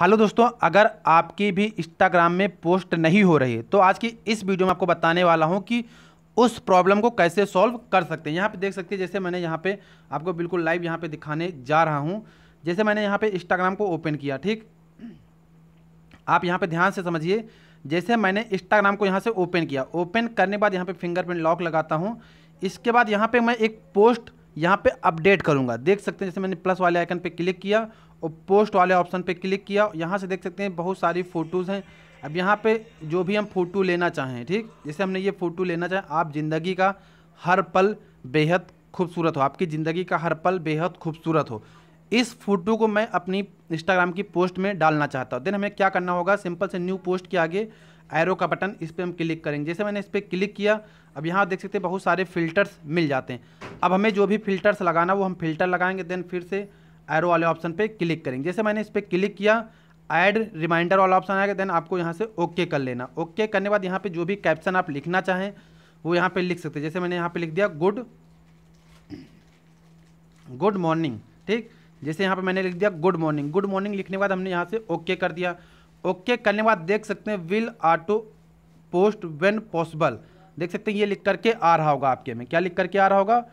hello दोस्तों अगर आपकी भी इंस्टाग्राम में पोस्ट नहीं हो रही तो आज की इस वीडियो में आपको बताने वाला हूँ कि उस प्रॉब्लम को कैसे सॉल्व कर सकते हैं यहाँ पे देख सकते हैं जैसे मैंने यहाँ पे आपको बिल्कुल लाइव यहाँ पे दिखाने जा रहा हूँ जैसे मैंने यहाँ पे इंस्टाग्राम को ओपन किया ठीक आप यहाँ पर ध्यान से समझिए जैसे मैंने इंस्टाग्राम को यहाँ से ओपन किया ओपन करने बाद यहाँ पर फिंगरप्रिंट लॉक लगाता हूँ इसके बाद यहाँ पर मैं एक पोस्ट यहाँ पे अपडेट करूँगा देख सकते हैं जैसे मैंने प्लस वाले आइकन पे क्लिक किया और पोस्ट वाले ऑप्शन पे क्लिक किया यहाँ से देख सकते हैं बहुत सारी फ़ोटोज़ हैं अब यहाँ पे जो भी हम फ़ोटो लेना चाहें ठीक जैसे हमने ये फ़ोटो लेना चाहें आप ज़िंदगी का हर पल बेहद खूबसूरत हो आपकी ज़िंदगी का हर पल बेहद खूबसूरत हो इस फ़ोटो को मैं अपनी इंस्टाग्राम की पोस्ट में डालना चाहता हूँ देन हमें क्या करना होगा सिंपल से न्यू पोस्ट के आगे एरो का बटन इस पर हम क्लिक करेंगे जैसे मैंने इस पर क्लिक किया अब यहाँ देख सकते हैं बहुत सारे फिल्टर्स मिल जाते हैं अब हमें जो भी फिल्टर्स लगाना वो हम फिल्टर लगाएंगे देन फिर से एरो वाले ऑप्शन पे क्लिक करेंगे जैसे मैंने इस पर क्लिक किया ऐड रिमाइंडर वाला ऑप्शन आएगा देन आपको यहाँ से ओके कर लेना ओके करने बाद यहाँ पे जो भी कैप्शन आप लिखना चाहें वो यहाँ पे लिख सकते हैं जैसे मैंने यहाँ पे लिख दिया गुड गुड मॉर्निंग ठीक जैसे यहाँ पर मैंने लिख दिया गुड मॉर्निंग गुड मॉर्निंग लिखने के बाद हमने यहाँ से ओके कर दिया ओके करने बाद देख सकते हैं will auto post when possible देख सकते हैं ये लिख करके आ रहा होगा आपके में क्या लिख करके आ रहा होगा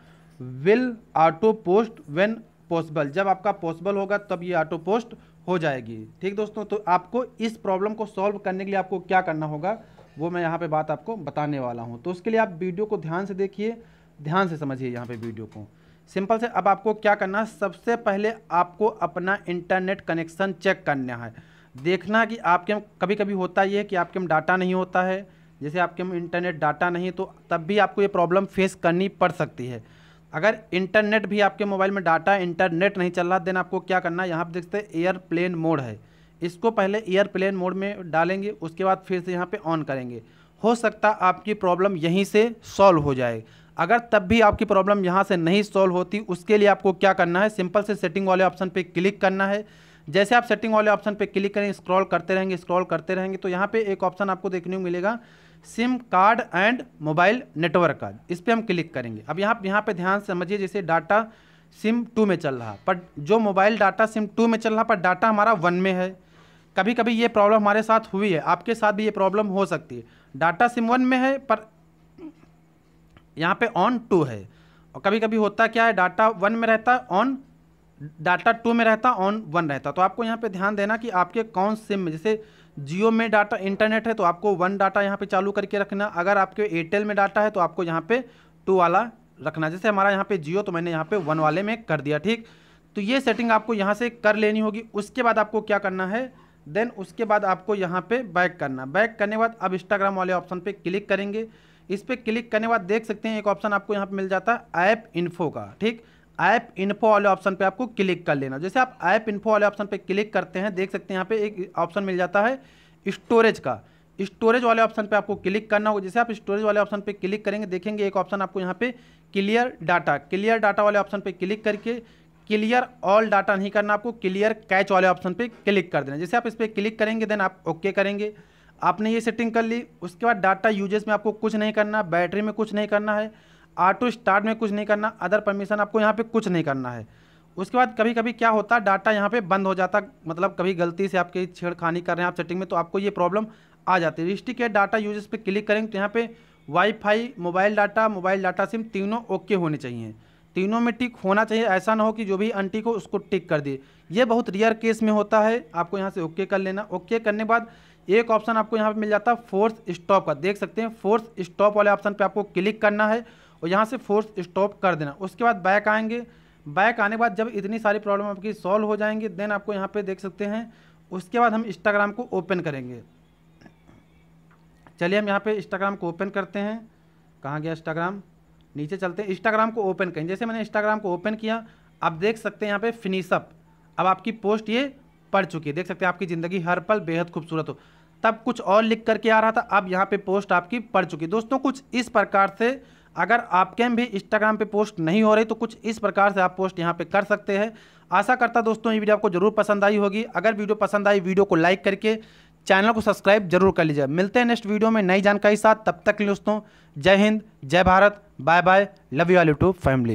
will auto post when possible जब आपका पॉसिबल होगा तब ये ऑटो पोस्ट हो जाएगी ठीक दोस्तों तो आपको इस प्रॉब्लम को सॉल्व करने के लिए आपको क्या करना होगा वो मैं यहाँ पे बात आपको बताने वाला हूँ तो उसके लिए आप वीडियो को ध्यान से देखिए ध्यान से समझिए यहाँ पे वीडियो को सिंपल से अब आपको क्या करना है सबसे पहले आपको अपना इंटरनेट कनेक्शन चेक करना है देखना कि आपके कभी कभी होता ये है कि आपके में डाटा नहीं होता है जैसे आपके में इंटरनेट डाटा नहीं तो तब भी आपको ये प्रॉब्लम फेस करनी पड़ सकती है अगर इंटरनेट भी आपके मोबाइल में डाटा इंटरनेट नहीं चल रहा देन आपको क्या करना है यहाँ पर देखते हैं एयरप्लेन मोड है इसको पहले एयरप्लेन मोड में डालेंगे उसके बाद फिर से यहाँ पर ऑन करेंगे हो सकता आपकी प्रॉब्लम यहीं से सॉल्व हो जाए अगर तब भी आपकी प्रॉब्लम यहाँ से नहीं सॉल्व होती उसके लिए आपको क्या करना है सिंपल से सेटिंग वाले ऑप्शन पर क्लिक करना है जैसे आप सेटिंग वाले ऑप्शन पे क्लिक करें स्क्रॉल करते रहेंगे स्क्रॉल करते रहेंगे तो यहाँ पे एक ऑप्शन आपको देखने को मिलेगा SIM card and mobile network का इस पर हम क्लिक करेंगे अब यहाँ यहाँ पे ध्यान से समझिए जैसे डाटा सिम टू में चल रहा पर जो मोबाइल डाटा सिम टू में चल रहा पर डाटा हमारा वन में है कभी कभी ये प्रॉब्लम हमारे साथ हुई है आपके साथ भी ये प्रॉब्लम हो सकती है डाटा सिम वन में है पर यहाँ पे ऑन टू है और कभी कभी होता क्या है डाटा वन में रहता है ऑन डाटा टू में रहता ऑन वन रहता तो आपको यहाँ पे ध्यान देना कि आपके कौन सिम में जैसे जियो में डाटा इंटरनेट है तो आपको वन डाटा यहाँ पे चालू करके रखना अगर आपके एयरटेल में डाटा है तो आपको यहाँ पे टू वाला रखना जैसे हमारा यहाँ पे जियो तो मैंने यहाँ पे वन वाले में कर दिया ठीक तो ये सेटिंग आपको यहाँ से कर लेनी होगी उसके बाद आपको क्या करना है देन उसके बाद आपको यहाँ पे बैक करना बैक करने के बाद अब इंस्टाग्राम वाले ऑप्शन पर क्लिक करेंगे इस पर क्लिक करने के बाद देख सकते हैं एक ऑप्शन आपको यहाँ पर मिल जाता है ऐप इन्फो का ठीक ऐप इन्फो वाले ऑप्शन पे आपको क्लिक कर लेना जैसे आप ऐप इन्फो वाले ऑप्शन पे क्लिक करते हैं देख सकते हैं यहाँ पे एक ऑप्शन मिल जाता है स्टोरेज का स्टोरेज वाले ऑप्शन पे आपको क्लिक करना होगा जैसे आप स्टोरेज वाले ऑप्शन पे क्लिक करेंगे देखेंगे एक ऑप्शन आपको यहाँ पे क्लियर डाटा क्लियर डाटा वाले ऑप्शन पर क्लिक करके क्लियर ऑल डाटा नहीं करना आपको क्लियर कैच वाले ऑप्शन पर क्लिक कर देना जैसे आप इस पर क्लिक करेंगे देन आप ओके करेंगे आपने ये सेटिंग कर ली उसके बाद डाटा यूजेस में आपको कुछ नहीं करना बैटरी में कुछ नहीं करना है ऑटो स्टार्ट में कुछ नहीं करना अदर परमिशन आपको यहाँ पे कुछ नहीं करना है उसके बाद कभी कभी क्या होता है डाटा यहाँ पे बंद हो जाता मतलब कभी गलती से आपकी छेड़खानी कर रहे हैं आप सेटिंग में तो आपको ये प्रॉब्लम आ जाती है है डाटा यूजेस पे क्लिक करेंगे तो यहाँ पे wifi mobile data mobile data SIM तीनों ओके होने चाहिए तीनों में टिक होना चाहिए ऐसा ना हो कि जो भी अंटी को उसको टिक कर दिए ये बहुत रेयर केस में होता है आपको यहाँ से ओके कर लेना ओके करने के बाद एक ऑप्शन आपको यहाँ पे मिल जाता है फोर्स स्टॉप का देख सकते हैं फोर्स स्टॉप वाले ऑप्शन पे आपको क्लिक करना है और यहाँ से फोर्स स्टॉप कर देना उसके बाद बैक आएंगे बैक आने के बाद जब इतनी सारी प्रॉब्लम आपकी सॉल्व हो जाएंगी देन आपको यहाँ पे देख सकते हैं उसके बाद हम इंस्टाग्राम को ओपन करेंगे चलिए हम यहाँ पे इंस्टाग्राम को ओपन करते हैं कहाँ गया इंस्टाग्राम नीचे चलते हैं इंस्टाग्राम को ओपन करें जैसे मैंने इंस्टाग्राम को ओपन किया आप देख सकते हैं यहाँ पे फिनिशअप अब आपकी पोस्ट ये पड़ चुकी है देख सकते हैं आपकी ज़िंदगी हर पल बेहद खूबसूरत हो तब कुछ और लिख करके आ रहा था अब यहाँ पे पोस्ट आपकी पड़ चुकी दोस्तों कुछ इस प्रकार से अगर आपके भी इंस्टाग्राम पे पोस्ट नहीं हो रही तो कुछ इस प्रकार से आप पोस्ट यहाँ पे कर सकते हैं आशा करता दोस्तों ये वीडियो आपको जरूर पसंद आई होगी अगर वीडियो पसंद आई वीडियो को लाइक करके चैनल को सब्सक्राइब जरूर कर लीजिए मिलते हैं नेक्स्ट वीडियो में नई जानकारी साथ तब तक दोस्तों जय हिंद जय Bharat bye bye love you all YouTube family